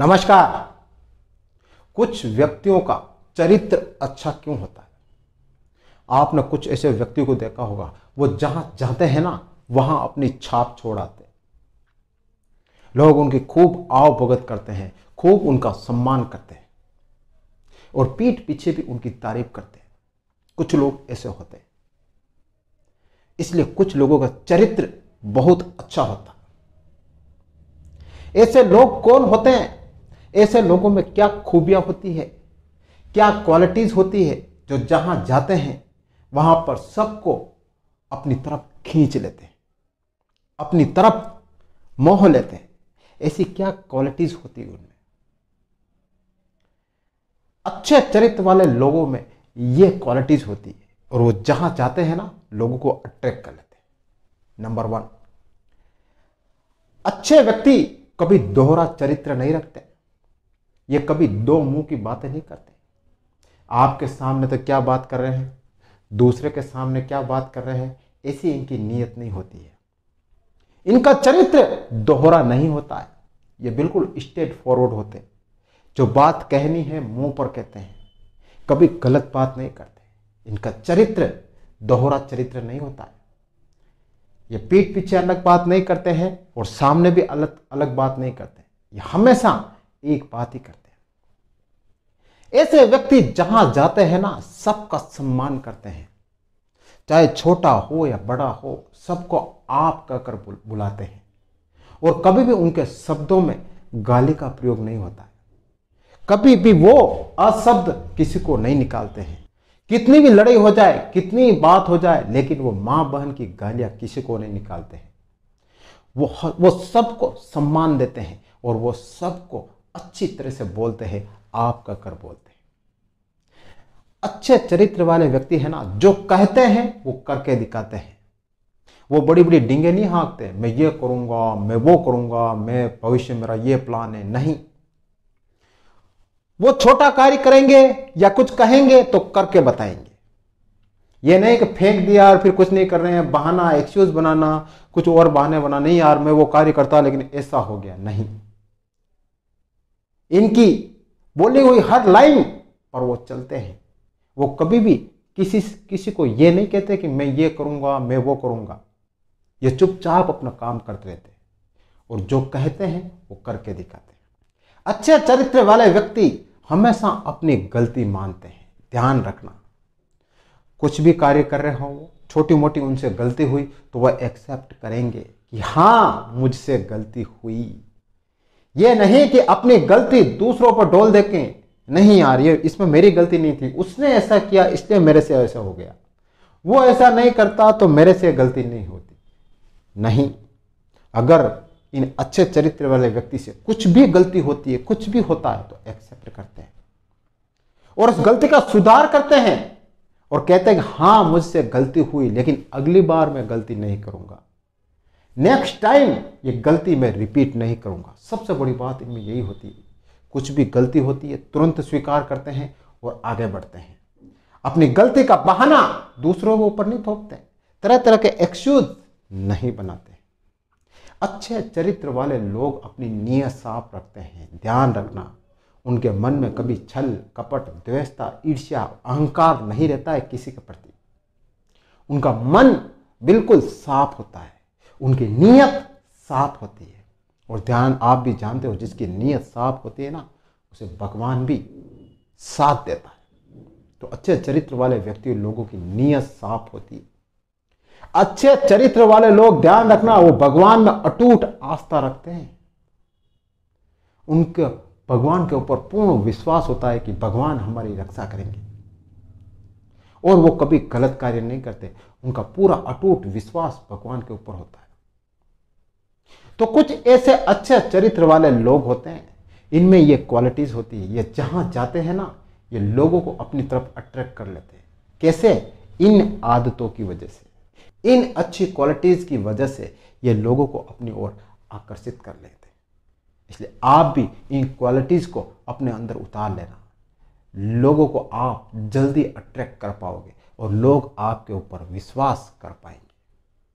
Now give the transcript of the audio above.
नमस्कार कुछ व्यक्तियों का चरित्र अच्छा क्यों होता है आपने कुछ ऐसे व्यक्ति को देखा होगा वो जहां जाते हैं ना वहां अपनी छाप छोड़ आते लोग उनकी खूब आव भगत करते हैं खूब उनका सम्मान करते हैं और पीठ पीछे भी उनकी तारीफ करते हैं कुछ लोग ऐसे होते हैं इसलिए कुछ लोगों का चरित्र बहुत अच्छा होता ऐसे लोग कौन होते हैं ऐसे लोगों में क्या खूबियां होती है क्या क्वालिटीज़ होती है जो जहां जाते हैं वहां पर सबको अपनी तरफ खींच लेते हैं अपनी तरफ मोह लेते हैं ऐसी क्या क्वालिटीज़ होती है उनमें अच्छे चरित्र वाले लोगों में ये क्वालिटीज़ होती है और वो जहां जाते हैं ना लोगों को अट्रैक्ट कर लेते हैं नंबर वन अच्छे व्यक्ति कभी दोहरा चरित्र नहीं रखते ये कभी दो मुंह की बातें नहीं करते आपके सामने तो क्या बात कर रहे हैं दूसरे के सामने क्या बात कर रहे हैं ऐसी इनकी नीयत नहीं होती है इनका चरित्र दोहरा नहीं होता है ये बिल्कुल स्ट्रेट फॉरवर्ड होते हैं जो बात कहनी है मुंह पर कहते हैं कभी गलत बात नहीं करते इनका चरित्र दोहरा चरित्र नहीं होता है ये पीठ पीछे अलग बात नहीं करते हैं और सामने भी अलग अलग बात नहीं करते ये हमेशा एक बात ही करते हैं ऐसे व्यक्ति जहां जाते हैं ना सबका सम्मान करते हैं चाहे छोटा हो या बड़ा हो सबको आप कहकर बुलाते हैं और कभी भी उनके शब्दों में गाली का प्रयोग नहीं होता है कभी भी वो अशब्द किसी को नहीं निकालते हैं कितनी भी लड़ाई हो जाए कितनी बात हो जाए लेकिन वो माँ बहन की गालियां किसी को नहीं निकालते हैं वो वो सबको सम्मान देते हैं और वो सबको अच्छी तरह से बोलते हैं का कर बोलते हैं अच्छे चरित्र वाले व्यक्ति है ना जो कहते हैं वो करके दिखाते हैं वो बड़ी बड़ी डिंगे नहीं हाँकते मैं ये करूंगा मैं वो करूंगा मैं भविष्य मेरा ये प्लान है नहीं वो छोटा कार्य करेंगे या कुछ कहेंगे तो करके बताएंगे ये नहीं कि फेंक दिया और फिर कुछ नहीं कर रहे हैं बहाना एक्सक्यूज बनाना कुछ और बहाने बनाना नहीं यार मैं वो कार्य करता लेकिन ऐसा हो गया नहीं इनकी बोली हुई हर लाइन पर वो चलते हैं वो कभी भी किसी किसी को ये नहीं कहते कि मैं ये करूँगा मैं वो करूँगा ये चुपचाप अपना काम करते रहते हैं और जो कहते हैं वो करके दिखाते हैं अच्छे चरित्र वाले व्यक्ति हमेशा अपनी गलती मानते हैं ध्यान रखना कुछ भी कार्य कर रहे हो वो छोटी मोटी उनसे गलती हुई तो वह एक्सेप्ट करेंगे कि हाँ मुझसे गलती हुई ये नहीं कि अपनी गलती दूसरों पर डोल देखें नहीं यार ये इसमें मेरी गलती नहीं थी उसने ऐसा किया इसलिए मेरे से ऐसा हो गया वो ऐसा नहीं करता तो मेरे से गलती नहीं होती नहीं अगर इन अच्छे चरित्र वाले व्यक्ति से कुछ भी गलती होती है कुछ भी होता है तो एक्सेप्ट करते हैं और उस गलती का सुधार करते हैं और कहते हैं कि हाँ मुझसे गलती हुई लेकिन अगली बार मैं गलती नहीं करूंगा नेक्स्ट टाइम ये गलती मैं रिपीट नहीं करूँगा सबसे बड़ी बात इनमें यही होती है कुछ भी गलती होती है तुरंत स्वीकार करते हैं और आगे बढ़ते हैं अपनी गलती का बहाना दूसरों के ऊपर नहीं थोपते तरह तरह के एक्सक्यूज नहीं बनाते अच्छे चरित्र वाले लोग अपनी नीयत साफ रखते हैं ध्यान रखना उनके मन में कभी छल कपट द्वेषता ईर्ष्या अहंकार नहीं रहता है किसी के प्रति उनका मन बिल्कुल साफ होता है उनकी नीयत साफ होती है और ध्यान आप भी जानते हो जिसकी नीयत साफ होती है ना उसे भगवान भी साथ देता है तो अच्छे चरित्र वाले व्यक्ति लोगों की नीयत साफ होती है अच्छे चरित्र वाले लोग ध्यान रखना वो भगवान में अटूट आस्था रखते हैं उनके भगवान के ऊपर पूर्ण विश्वास होता है कि भगवान हमारी रक्षा करेंगे और वो कभी गलत कार्य नहीं करते उनका पूरा अटूट विश्वास भगवान के ऊपर होता है तो कुछ ऐसे अच्छे चरित्र वाले लोग होते हैं इनमें ये क्वालिटीज़ होती है ये जहाँ जाते हैं ना ये लोगों को अपनी तरफ अट्रैक्ट कर लेते हैं कैसे इन आदतों की वजह से इन अच्छी क्वालिटीज़ की वजह से ये लोगों को अपनी ओर आकर्षित कर लेते हैं इसलिए आप भी इन क्वालिटीज़ को अपने अंदर उतार लेना लोगों को आप जल्दी अट्रैक्ट कर पाओगे और लोग आपके ऊपर विश्वास कर पाएंगे